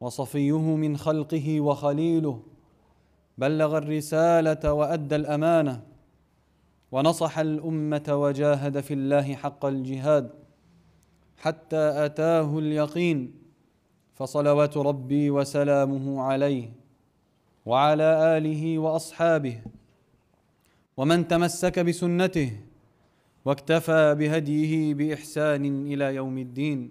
وصفيه من خلقه وخليله بلغ الرساله وادى الامانه ونصح الامه وجاهد في الله حق الجهاد حتى اتاه اليقين فصلوات ربي وسلامه عليه وعلى اله واصحابه ومن تمسك بسنته واكتفى بهديه باحسان الى يوم الدين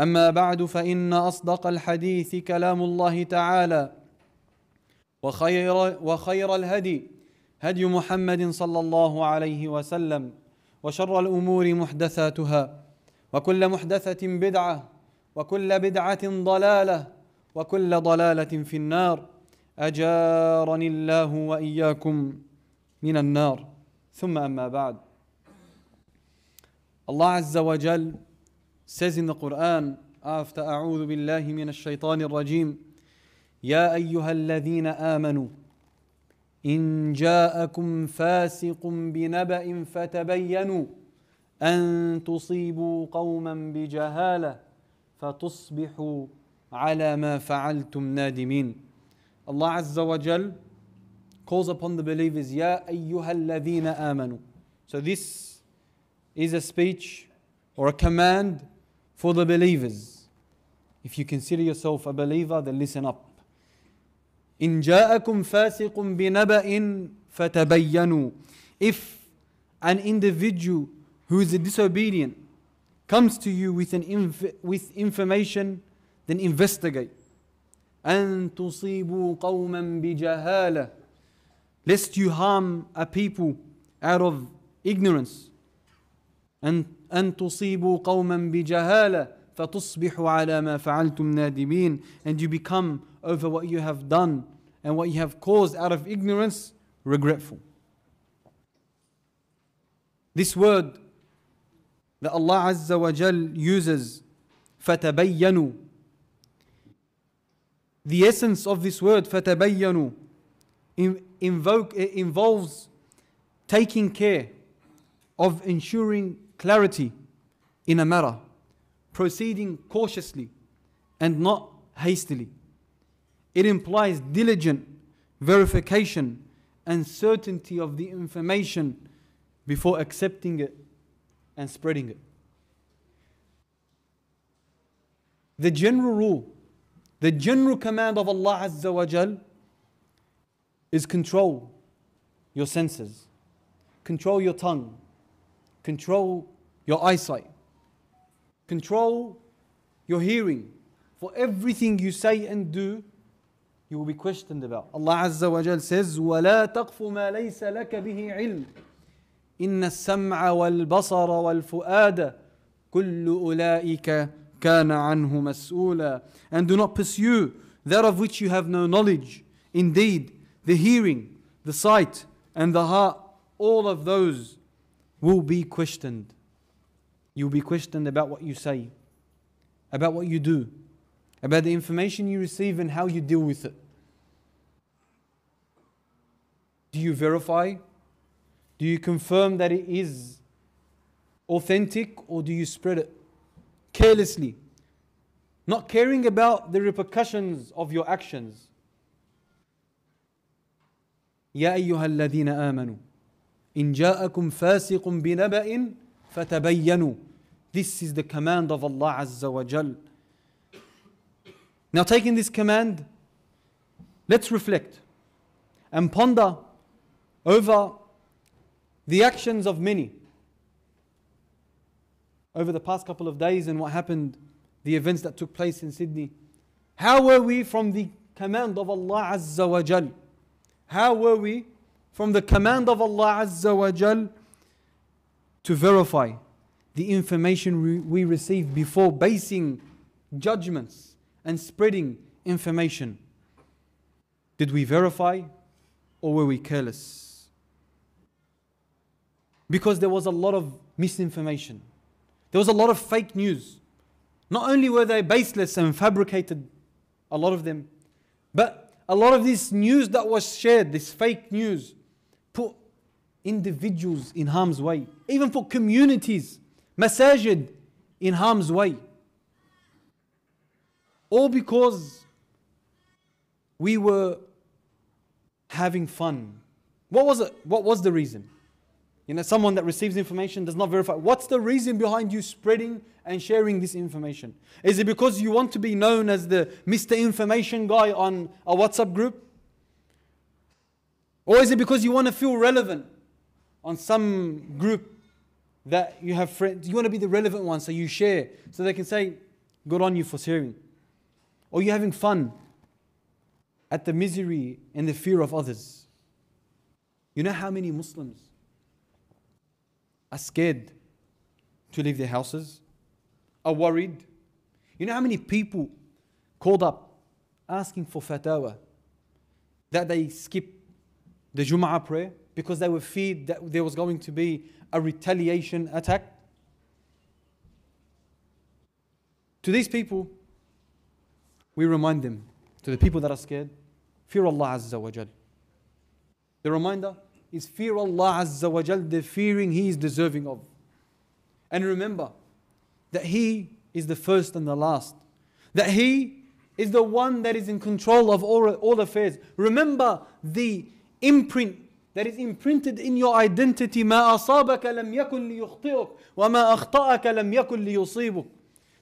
اما بعد فان اصدق الحديث كلام الله تعالى وخير وخير الهدي هدي محمد صلى الله عليه وسلم وشر الامور محدثاتها وكل محدثه بدعه وكل بدعه ضلاله وكل ضلاله في النار اجارني الله واياكم من النار ثم اما بعد الله عز وجل says in the Quran after أعوذ بالله من الشيطان الرجيم يا أيها الذين آمنوا إن جاءكم فاسق بنبأ فتبينوا أن تصيبوا قوما بجهالة فتصبحوا على ما فعلتم نادمين Allah Azza wa Jal calls upon the believers يا أيها الذين آمنوا So this is a speech or a command for the believers. If you consider yourself a believer, then listen up. إن جاءكم فاسق بنبأ فتبينوا If an individual who is disobedient comes to you with, an inf- with information, then investigate. أن تصيبوا قوما بجهالة Lest you harm a people out of ignorance. And أن تصيبوا قوما بجهالة فتصبحوا على ما فعلتم نادمين and you become over what you have done and what you have caused out of ignorance regretful. This word that Allah Azza wa Jal uses فتبينوا The essence of this word فتبينوا invoke, involves taking care of ensuring clarity in a matter, proceeding cautiously and not hastily. It implies diligent verification and certainty of the information before accepting it and spreading it. The general rule, the general command of Allah Azza wa Jal is control your senses, control your tongue, Control your eyesight. Control your hearing. For everything you say and do, you will be questioned about. Allah Azza wa Jal says, وَلَا تَقْفُ مَا لَيْسَ لَكَ بِهِ عِلْمٌ إِنَّ السَّمْعَ وَالْبَصَرَ وَالْفُؤَادَ كُلُّ أُولَٰئِكَ كَانَ عَنْهُ مَسْئُولًا And do not pursue that of which you have no knowledge. Indeed, the hearing, the sight, and the heart, all of those will be questioned. You'll be questioned about what you say, about what you do, about the information you receive and how you deal with it. Do you verify? Do you confirm that it is authentic or do you spread it carelessly? Not caring about the repercussions of your actions. يا أيها الذين آمنوا إن جاءكم فاسق بنبأ فتبينوا This is the command of Allah Azza wa Jal. Now taking this command, let's reflect and ponder over the actions of many over the past couple of days and what happened, the events that took place in Sydney. How were we from the command of Allah Azza wa Jal? How were we from the command of Allah Azza wa Jal to verify the information we receive before basing judgments and spreading information. Did we verify or were we careless? Because there was a lot of misinformation. There was a lot of fake news. Not only were they baseless and fabricated, a lot of them, but a lot of this news that was shared, this fake news, individuals in harm's way, even for communities, masajid in harm's way. All because we were having fun. What was it? What was the reason? You know, someone that receives information does not verify. What's the reason behind you spreading and sharing this information? Is it because you want to be known as the Mr. Information guy on a WhatsApp group? Or is it because you want to feel relevant? on some group that you have friends. You want to be the relevant one, so you share, so they can say, "Good on you for sharing," or you're having fun at the misery and the fear of others. You know how many Muslims are scared to leave their houses, are worried. You know how many people called up asking for fatwa that they skip the Jum'ah prayer because they were feared that there was going to be a retaliation attack. To these people, we remind them, to the people that are scared, fear Allah Azza wa Jal. The reminder is fear Allah Azza wa Jal, the fearing He is deserving of. And remember that He is the first and the last, that He is the one that is in control of all, all affairs. Remember the imprint that is imprinted in your identity ما أصابك لم يكن ليخطئك وما أخطأك لم يكن ليصيبك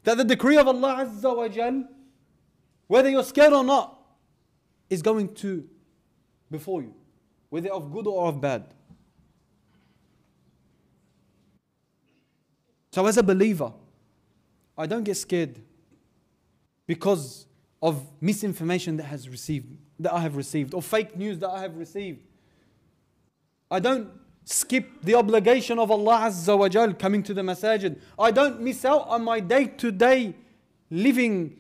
that the decree of Allah Azza wa Jal whether you're scared or not is going to before you whether of good or of bad so as a believer I don't get scared because of misinformation that has received that I have received or fake news that I have received I don't skip the obligation of Allah Azza wa Jal coming to the masajid. I don't miss out on my day to day living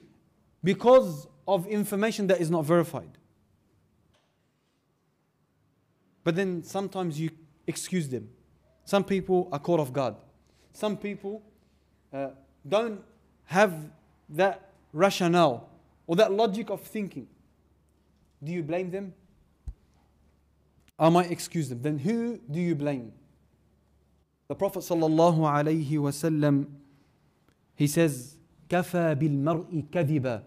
because of information that is not verified. But then sometimes you excuse them. Some people are caught off guard. Some people uh, don't have that rationale or that logic of thinking. Do you blame them? I might excuse them? Then who do you blame? The Prophet sallallahu alaihi wasallam he says, "Kafa bil mar'i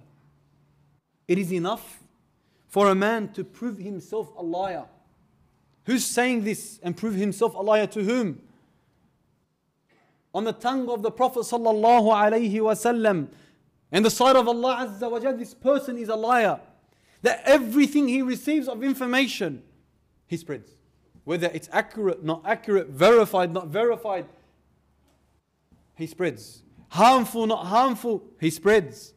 It is enough for a man to prove himself a liar. Who's saying this and prove himself a liar to whom? On the tongue of the Prophet sallallahu alaihi wasallam, in the sight of Allah azza wa jal, this person is a liar. That everything he receives of information he spreads. Whether it's accurate, not accurate, verified, not verified, he spreads. Harmful, not harmful, he spreads.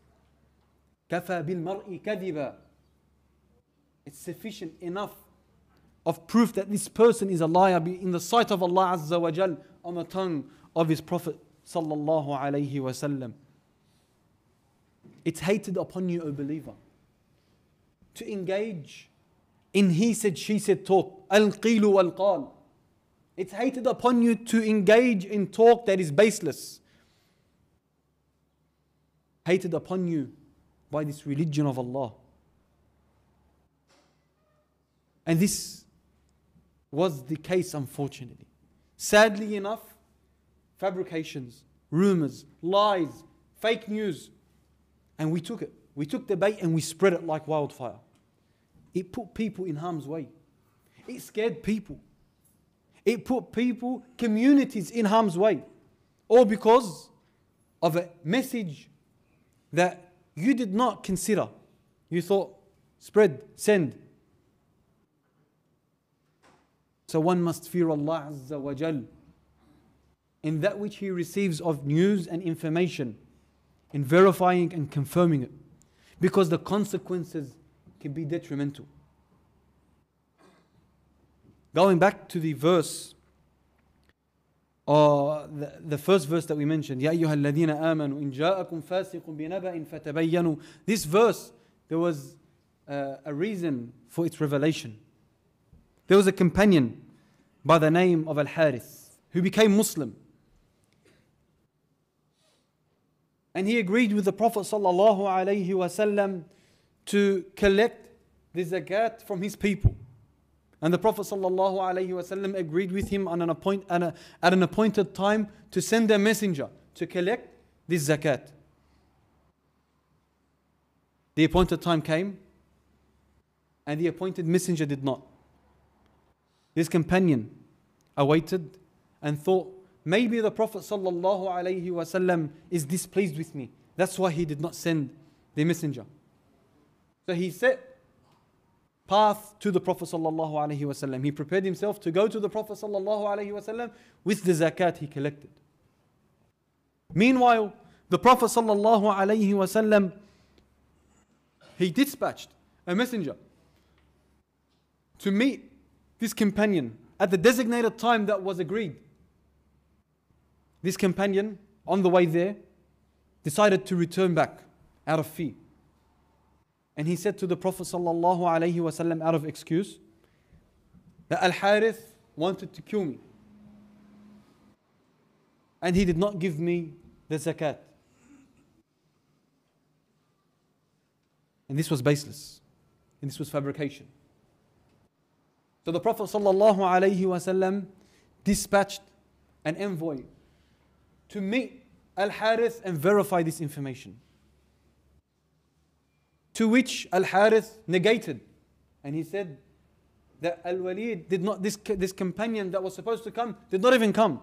كَفَى بِالْمَرْءِ كَذِبًا It's sufficient enough of proof that this person is a liar in the sight of Allah Azza wa Jal on the tongue of his Prophet Sallallahu Alaihi Wasallam. It's hated upon you, O believer, to engage in he said, she said talk. Al-qilu wal-qal. It's hated upon you to engage in talk that is baseless. Hated upon you by this religion of Allah. And this was the case, unfortunately. Sadly enough, fabrications, rumors, lies, fake news, and we took it. We took the bait and we spread it like wildfire. It put people in harm's way. It scared people. It put people, communities in harm's way. All because of a message that you did not consider. You thought, spread, send. So one must fear Allah Azza wa Jal in that which he receives of news and information, in verifying and confirming it. Because the consequences can be detrimental. Going back to the verse, uh, the, the first verse that we mentioned, "Ya أَيُّهَا الَّذِينَ آمَنُوا إِن This verse, there was uh, a reason for its revelation. There was a companion by the name of Al-Harith who became Muslim. And he agreed with the Prophet sallallahu alaihi wasallam to collect the zakat from his people. And the Prophet ﷺ agreed with him an appoint, a, at an appointed time to send a messenger to collect this zakat. The appointed time came, and the appointed messenger did not. His companion awaited and thought, maybe the Prophet ﷺ is displeased with me. That's why he did not send the messenger. So he set path to the Prophet sallallahu alaihi wasallam. He prepared himself to go to the Prophet sallallahu alaihi wasallam with the zakat he collected. Meanwhile, the Prophet sallallahu alaihi wasallam he dispatched a messenger to meet this companion at the designated time that was agreed. This companion, on the way there, decided to return back out of fear. And he said to the Prophet wasallam out of excuse that Al Harith wanted to kill me. And he did not give me the zakat. And this was baseless. And this was fabrication. So the Prophet ﷺ dispatched an envoy to meet Al Harith and verify this information. To which Al Harith negated. And he said that Al Walid did not, this, this companion that was supposed to come, did not even come.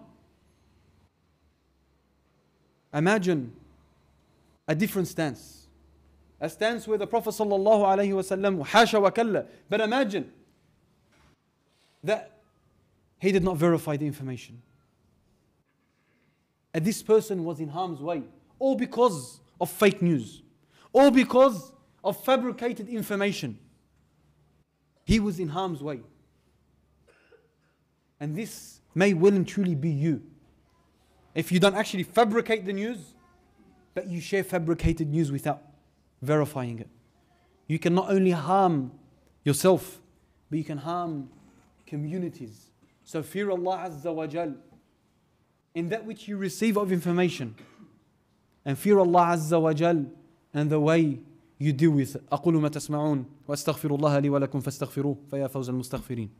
Imagine a different stance. A stance where the Prophet sallallahu alaihi wasallam hasha wa kalla. But imagine that he did not verify the information. And this person was in harm's way, all because of fake news, all because of fabricated information. He was in harm's way. And this may well and truly be you. If you don't actually fabricate the news, but you share fabricated news without verifying it. You can not only harm yourself, but you can harm communities. So fear Allah Azza wa Jal in that which you receive of information. And fear Allah Azza wa Jal and the way you deal with أقول ما تسمعون وأستغفر الله لي ولكم فاستغفروه فيا فوز المستغفرين